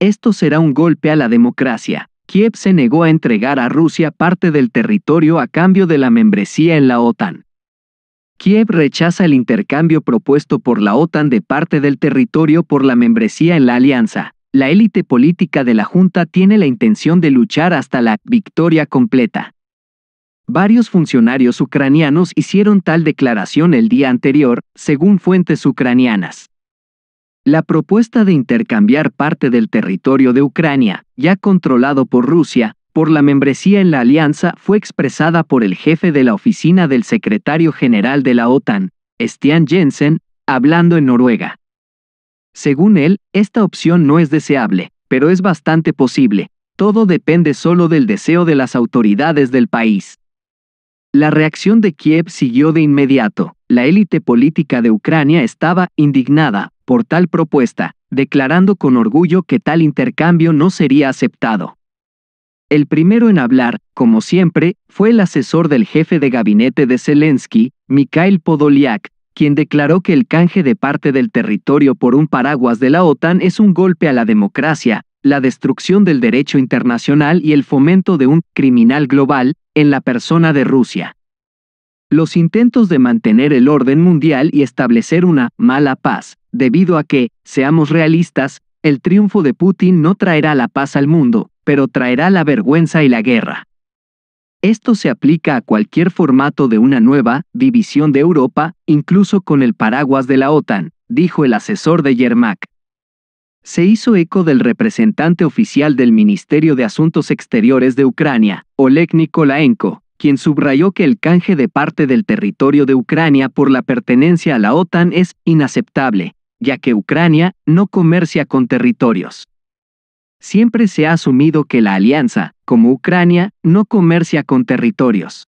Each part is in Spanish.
Esto será un golpe a la democracia. Kiev se negó a entregar a Rusia parte del territorio a cambio de la membresía en la OTAN. Kiev rechaza el intercambio propuesto por la OTAN de parte del territorio por la membresía en la alianza. La élite política de la Junta tiene la intención de luchar hasta la victoria completa. Varios funcionarios ucranianos hicieron tal declaración el día anterior, según fuentes ucranianas. La propuesta de intercambiar parte del territorio de Ucrania, ya controlado por Rusia, por la membresía en la alianza fue expresada por el jefe de la oficina del secretario general de la OTAN, Stian Jensen, hablando en Noruega. Según él, esta opción no es deseable, pero es bastante posible, todo depende solo del deseo de las autoridades del país. La reacción de Kiev siguió de inmediato. La élite política de Ucrania estaba indignada, por tal propuesta, declarando con orgullo que tal intercambio no sería aceptado. El primero en hablar, como siempre, fue el asesor del jefe de gabinete de Zelensky, Mikhail Podolyak, quien declaró que el canje de parte del territorio por un paraguas de la OTAN es un golpe a la democracia, la destrucción del derecho internacional y el fomento de un criminal global en la persona de Rusia. Los intentos de mantener el orden mundial y establecer una mala paz, debido a que, seamos realistas, el triunfo de Putin no traerá la paz al mundo, pero traerá la vergüenza y la guerra. Esto se aplica a cualquier formato de una nueva división de Europa, incluso con el paraguas de la OTAN, dijo el asesor de Yermak. Se hizo eco del representante oficial del Ministerio de Asuntos Exteriores de Ucrania, Oleg Nikolaenko, quien subrayó que el canje de parte del territorio de Ucrania por la pertenencia a la OTAN es inaceptable, ya que Ucrania no comercia con territorios. Siempre se ha asumido que la alianza, como Ucrania, no comercia con territorios.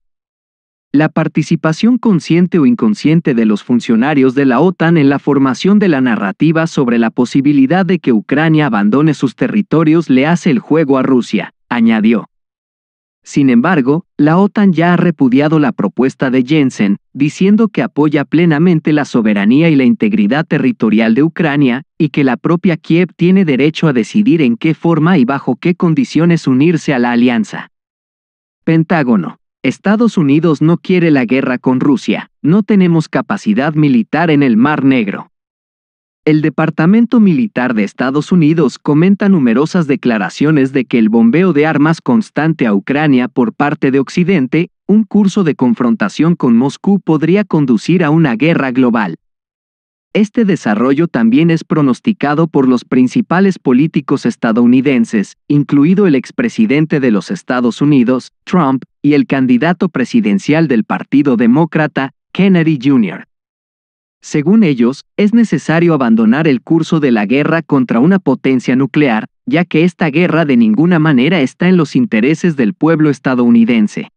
La participación consciente o inconsciente de los funcionarios de la OTAN en la formación de la narrativa sobre la posibilidad de que Ucrania abandone sus territorios le hace el juego a Rusia, añadió. Sin embargo, la OTAN ya ha repudiado la propuesta de Jensen, diciendo que apoya plenamente la soberanía y la integridad territorial de Ucrania, y que la propia Kiev tiene derecho a decidir en qué forma y bajo qué condiciones unirse a la alianza. Pentágono. Estados Unidos no quiere la guerra con Rusia, no tenemos capacidad militar en el Mar Negro. El Departamento Militar de Estados Unidos comenta numerosas declaraciones de que el bombeo de armas constante a Ucrania por parte de Occidente, un curso de confrontación con Moscú podría conducir a una guerra global. Este desarrollo también es pronosticado por los principales políticos estadounidenses, incluido el expresidente de los Estados Unidos, Trump, y el candidato presidencial del Partido Demócrata, Kennedy Jr. Según ellos, es necesario abandonar el curso de la guerra contra una potencia nuclear, ya que esta guerra de ninguna manera está en los intereses del pueblo estadounidense.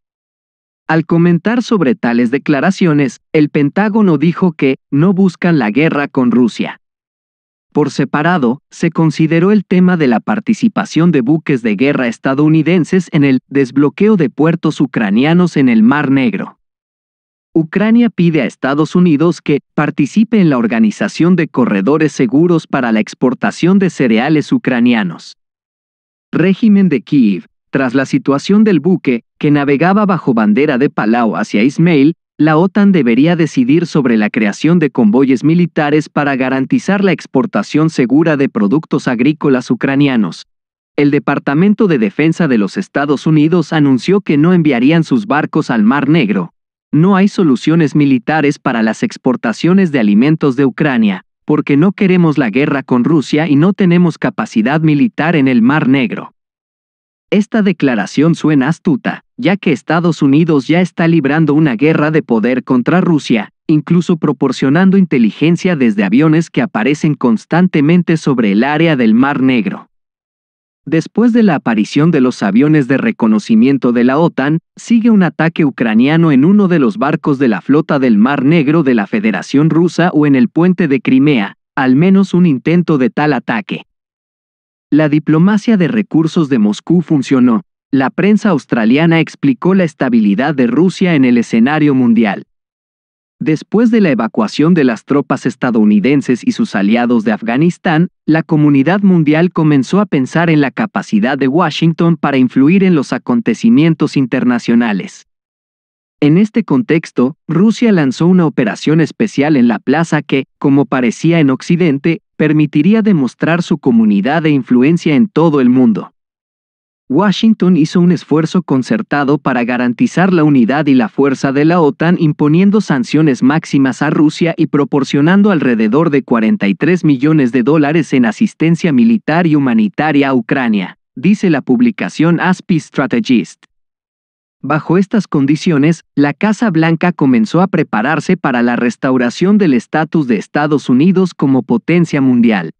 Al comentar sobre tales declaraciones, el Pentágono dijo que no buscan la guerra con Rusia. Por separado, se consideró el tema de la participación de buques de guerra estadounidenses en el desbloqueo de puertos ucranianos en el Mar Negro. Ucrania pide a Estados Unidos que participe en la organización de corredores seguros para la exportación de cereales ucranianos. Régimen de Kiev. Tras la situación del buque, que navegaba bajo bandera de Palau hacia Ismail, la OTAN debería decidir sobre la creación de convoyes militares para garantizar la exportación segura de productos agrícolas ucranianos. El Departamento de Defensa de los Estados Unidos anunció que no enviarían sus barcos al Mar Negro, no hay soluciones militares para las exportaciones de alimentos de Ucrania, porque no queremos la guerra con Rusia y no tenemos capacidad militar en el Mar Negro. Esta declaración suena astuta, ya que Estados Unidos ya está librando una guerra de poder contra Rusia, incluso proporcionando inteligencia desde aviones que aparecen constantemente sobre el área del Mar Negro. Después de la aparición de los aviones de reconocimiento de la OTAN, sigue un ataque ucraniano en uno de los barcos de la flota del Mar Negro de la Federación Rusa o en el puente de Crimea, al menos un intento de tal ataque. La diplomacia de recursos de Moscú funcionó. La prensa australiana explicó la estabilidad de Rusia en el escenario mundial. Después de la evacuación de las tropas estadounidenses y sus aliados de Afganistán, la comunidad mundial comenzó a pensar en la capacidad de Washington para influir en los acontecimientos internacionales. En este contexto, Rusia lanzó una operación especial en la plaza que, como parecía en Occidente, permitiría demostrar su comunidad e influencia en todo el mundo. Washington hizo un esfuerzo concertado para garantizar la unidad y la fuerza de la OTAN imponiendo sanciones máximas a Rusia y proporcionando alrededor de 43 millones de dólares en asistencia militar y humanitaria a Ucrania, dice la publicación ASPI Strategist. Bajo estas condiciones, la Casa Blanca comenzó a prepararse para la restauración del estatus de Estados Unidos como potencia mundial.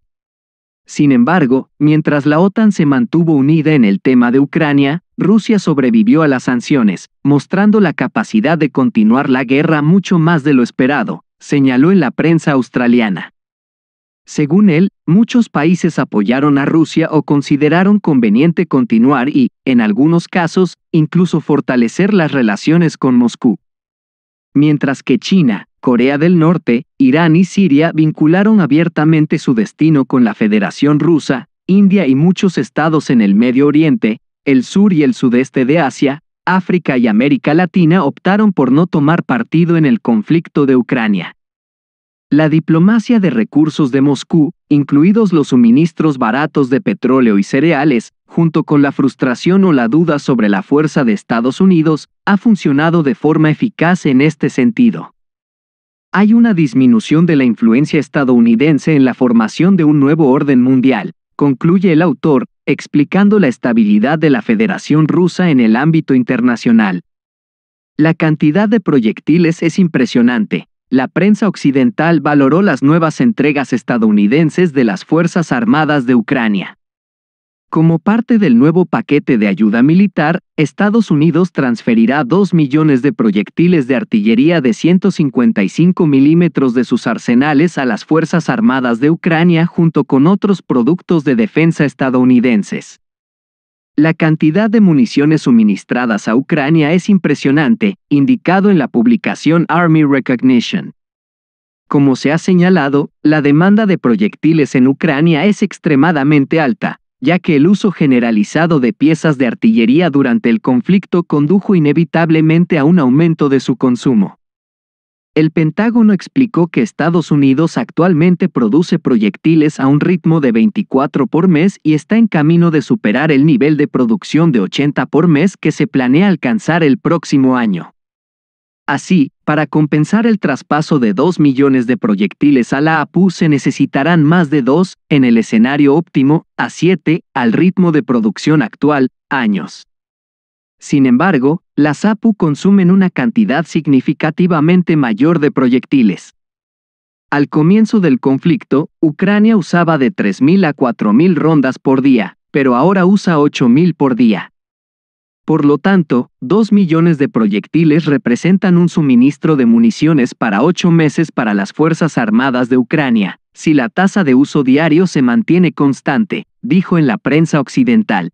Sin embargo, mientras la OTAN se mantuvo unida en el tema de Ucrania, Rusia sobrevivió a las sanciones, mostrando la capacidad de continuar la guerra mucho más de lo esperado, señaló en la prensa australiana. Según él, muchos países apoyaron a Rusia o consideraron conveniente continuar y, en algunos casos, incluso fortalecer las relaciones con Moscú. Mientras que China, Corea del Norte, Irán y Siria vincularon abiertamente su destino con la Federación Rusa, India y muchos estados en el Medio Oriente, el sur y el sudeste de Asia, África y América Latina optaron por no tomar partido en el conflicto de Ucrania. La diplomacia de recursos de Moscú, incluidos los suministros baratos de petróleo y cereales, junto con la frustración o la duda sobre la fuerza de Estados Unidos, ha funcionado de forma eficaz en este sentido hay una disminución de la influencia estadounidense en la formación de un nuevo orden mundial, concluye el autor, explicando la estabilidad de la Federación Rusa en el ámbito internacional. La cantidad de proyectiles es impresionante. La prensa occidental valoró las nuevas entregas estadounidenses de las Fuerzas Armadas de Ucrania. Como parte del nuevo paquete de ayuda militar, Estados Unidos transferirá 2 millones de proyectiles de artillería de 155 milímetros de sus arsenales a las Fuerzas Armadas de Ucrania junto con otros productos de defensa estadounidenses. La cantidad de municiones suministradas a Ucrania es impresionante, indicado en la publicación Army Recognition. Como se ha señalado, la demanda de proyectiles en Ucrania es extremadamente alta, ya que el uso generalizado de piezas de artillería durante el conflicto condujo inevitablemente a un aumento de su consumo. El Pentágono explicó que Estados Unidos actualmente produce proyectiles a un ritmo de 24 por mes y está en camino de superar el nivel de producción de 80 por mes que se planea alcanzar el próximo año. Así, para compensar el traspaso de 2 millones de proyectiles a la APU se necesitarán más de 2, en el escenario óptimo, a 7, al ritmo de producción actual, años. Sin embargo, las APU consumen una cantidad significativamente mayor de proyectiles. Al comienzo del conflicto, Ucrania usaba de 3.000 a 4.000 rondas por día, pero ahora usa 8.000 por día. Por lo tanto, dos millones de proyectiles representan un suministro de municiones para ocho meses para las Fuerzas Armadas de Ucrania, si la tasa de uso diario se mantiene constante, dijo en la prensa occidental.